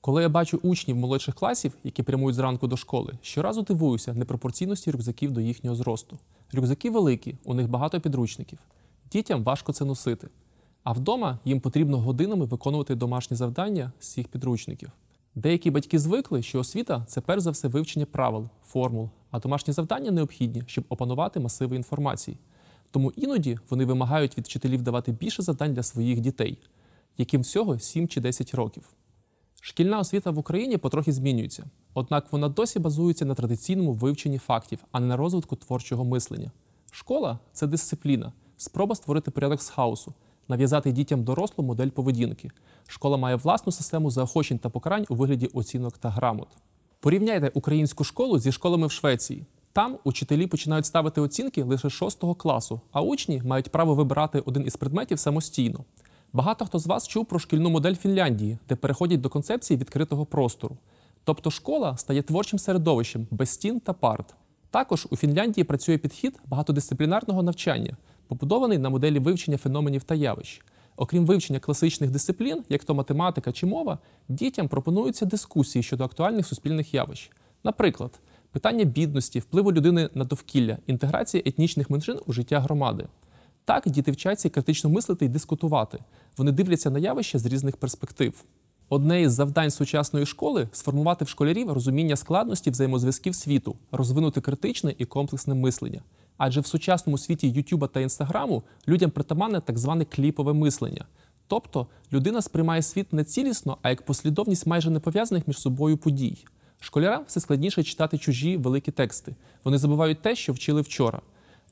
Коли я бачу учнів молодших класів, які прямують зранку до школи, щоразу дивуюся непропорційності рюкзаків до їхнього зросту. Рюкзаки великі, у них багато підручників. Дітям важко це носити. А вдома їм потрібно годинами виконувати домашні завдання з цих підручників. Деякі батьки звикли, що освіта це перш за все вивчення правил, формул, а домашні завдання необхідні, щоб опанувати масиви інформації. Тому іноді вони вимагають від вчителів давати більше завдань для своїх дітей, яким всього 7 чи 10 років. Шкільна освіта в Україні потрохи змінюється, однак вона досі базується на традиційному вивченні фактів, а не на розвитку творчого мислення. Школа це дисципліна, спроба створити порядок з хаосу, нав'язати дітям дорослу модель поведінки. Школа має власну систему заохочень та покарань у вигляді оцінок та грамот. Порівняйте українську школу зі школами в Швеції. Там учителі починають ставити оцінки лише 6 класу, а учні мають право вибирати один із предметів самостійно. Багато хто з вас чув про шкільну модель Фінляндії, де переходять до концепції відкритого простору. Тобто школа стає творчим середовищем без стін та парт. Також у Фінляндії працює підхід багатодисциплінарного навчання, побудований на моделі вивчення феноменів та явищ. Окрім вивчення класичних дисциплін, як то математика чи мова, дітям пропонуються дискусії щодо актуальних суспільних явищ. Наприклад, питання бідності, впливу людини на довкілля, інтеграції етнічних меншин у життя громади. Так діти вчаться критично мислити і дискутувати. Вони дивляться на явища з різних перспектив. Одне із завдань сучасної школи сформувати в школярів розуміння складності взаємозв'язків світу, розвинути критичне і комплексне мислення. Адже в сучасному світі Ютуба та Інстаграму людям притаманне так зване кліпове мислення. Тобто людина сприймає світ не цілісно, а як послідовність майже не пов'язаних між собою подій. Школярам все складніше читати чужі великі тексти. Вони забувають те, що вчили вчора.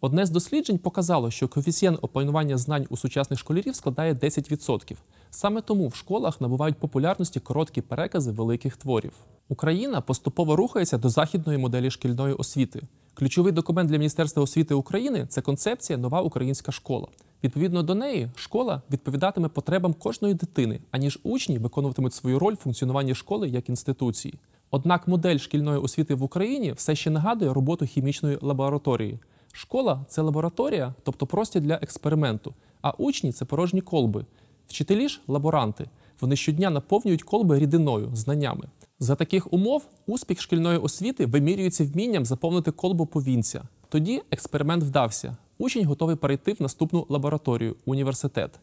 Одне з досліджень показало, що коефіцієнт опанування знань у сучасних школярів складає 10%. Саме тому в школах набувають популярності короткі перекази великих творів. Україна поступово рухається до західної моделі шкільної освіти. Ключовий документ для Міністерства освіти України це концепція Нова українська школа. Відповідно до неї, школа відповідатиме потребам кожної дитини, аніж учні виконуватимуть свою роль в функціонуванні школи як інституції. Однак модель шкільної освіти в Україні все ще нагадує роботу хімічної лабораторії. Школа це лабораторія, тобто простір для експерименту, а учні це порожні колби. Вчителі ж лаборанти. Вони щодня наповнюють колби рідиною, знаннями. За таких умов успіх шкільної освіти вимірюється вмінням заповнити колбу повінця. Тоді експеримент вдався. Учень готовий перейти в наступну лабораторію університет.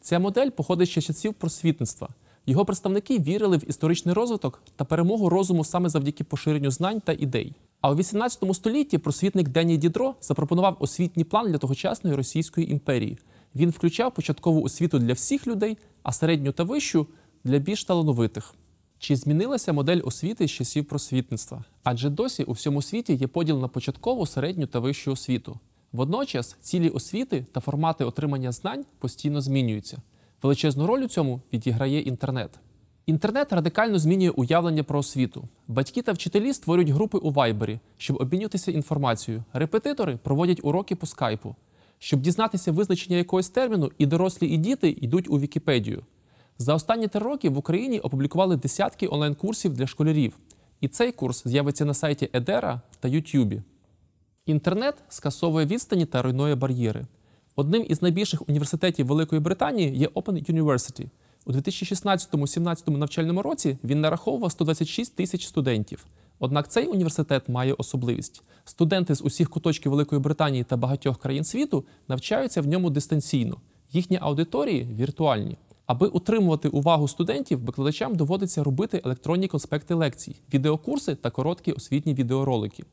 Ця модель походить ще часів просвітництва. Його представники вірили в історичний розвиток та перемогу розуму саме завдяки поширенню знань та ідей. А у 18 столітті просвітник Дені Дідро запропонував освітній план для тогочасної Російської імперії. Він включав початкову освіту для всіх людей а середню та вищу для більш талановитих. Чи змінилася модель освіти з часів просвітництва? Адже досі у всьому світі є поділ на початкову, середню та вищу освіту. Водночас цілі освіти та формати отримання знань постійно змінюються. Величезну роль у цьому відіграє інтернет. Інтернет радикально змінює уявлення про освіту. Батьки та вчителі створюють групи у вайбері, щоб обмінюватися інформацією. Репетитори проводять уроки по скайпу. Щоб дізнатися визначення якогось терміну, і дорослі, і діти йдуть у Вікіпедію. За останні три роки в Україні опублікували десятки онлайн-курсів для школярів, і цей курс з'явиться на сайті Едера та Ютюбі. Інтернет скасовує відстані та руйнує бар'єри. Одним із найбільших університетів Великої Британії є Open University. У 2016-17 навчальному році він нараховував 126 тисяч студентів. Однак цей університет має особливість: студенти з усіх куточків Великої Британії та багатьох країн світу навчаються в ньому дистанційно. Їхні аудиторії віртуальні. Аби утримувати увагу студентів, викладачам доводиться робити електронні конспекти лекцій, відеокурси та короткі освітні відеоролики.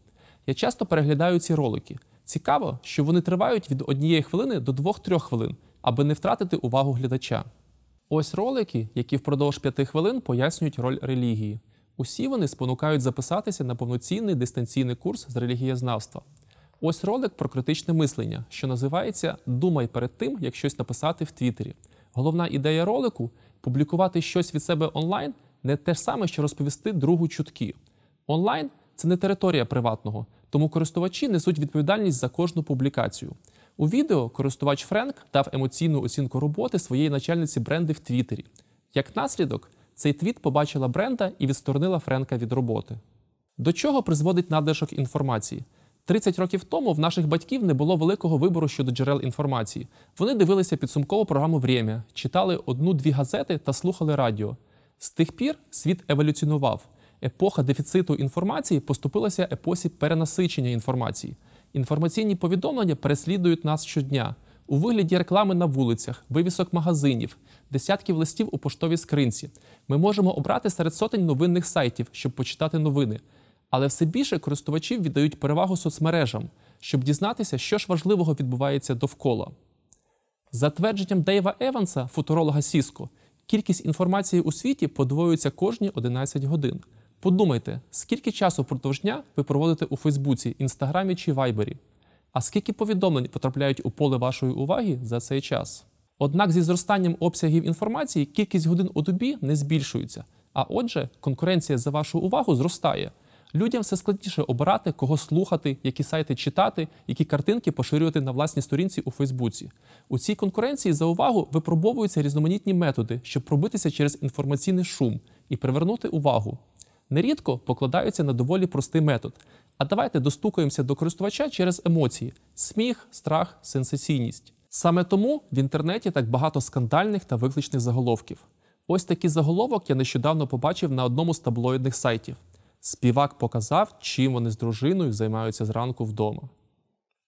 Я часто переглядаю ці ролики. Цікаво, що вони тривають від однієї хвилини до двох трьох хвилин, аби не втратити увагу глядача. Ось ролики, які впродовж п'яти хвилин пояснюють роль релігії. Усі вони спонукають записатися на повноцінний дистанційний курс з релігієзнавства. Ось ролик про критичне мислення, що називається Думай перед тим, як щось написати в Твіттері». Головна ідея ролику публікувати щось від себе онлайн не те ж саме, що розповісти другу чутки. Онлайн це не територія приватного, тому користувачі несуть відповідальність за кожну публікацію. У відео користувач Френк дав емоційну оцінку роботи своєї начальниці бренди в Твіттері. Як наслідок, цей твіт побачила Бренда і відсторонила Френка від роботи. До чого призводить надлишок інформації? 30 років тому в наших батьків не було великого вибору щодо джерел інформації. Вони дивилися підсумкову програму «Время», читали одну-дві газети та слухали радіо. З тих пір світ еволюціонував. Епоха дефіциту інформації поступилася епосі перенасичення інформації. Інформаційні повідомлення переслідують нас щодня у вигляді реклами на вулицях, вивісок магазинів, десятків листів у поштовій скринці. Ми можемо обрати серед сотень новинних сайтів, щоб почитати новини. Але все більше користувачів віддають перевагу соцмережам, щоб дізнатися, що ж важливого відбувається довкола. За твердженням Дейва Еванса, футуролога Сіско, кількість інформації у світі подвоюється кожні 11 годин. Подумайте, скільки часу продовж дня ви проводите у Фейсбуці, Інстаграмі чи Вайбері. А скільки повідомлень потрапляють у поле вашої уваги за цей час? Однак зі зростанням обсягів інформації кількість годин у добі не збільшується, а отже, конкуренція за вашу увагу зростає. Людям все складніше обирати, кого слухати, які сайти читати, які картинки поширювати на власній сторінці у Фейсбуці. У цій конкуренції за увагу випробовуються різноманітні методи, щоб пробитися через інформаційний шум і привернути увагу. Нерідко покладаються на доволі простий метод, а давайте достукаємося до користувача через емоції: сміх, страх, сенсаційність. Саме тому в інтернеті так багато скандальних та викличних заголовків. Ось такий заголовок я нещодавно побачив на одному з таблоїдних сайтів. Співак показав, чим вони з дружиною займаються зранку вдома.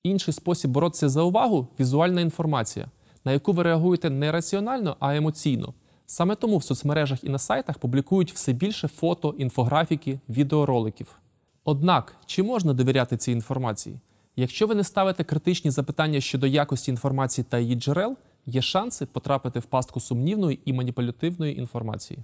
Інший спосіб боротися за увагу візуальна інформація, на яку ви реагуєте не раціонально, а емоційно. Саме тому в соцмережах і на сайтах публікують все більше фото, інфографіки, відеороликів. Однак, чи можна довіряти цій інформації? Якщо ви не ставите критичні запитання щодо якості інформації та її джерел, є шанси потрапити в пастку сумнівної і маніпулятивної інформації.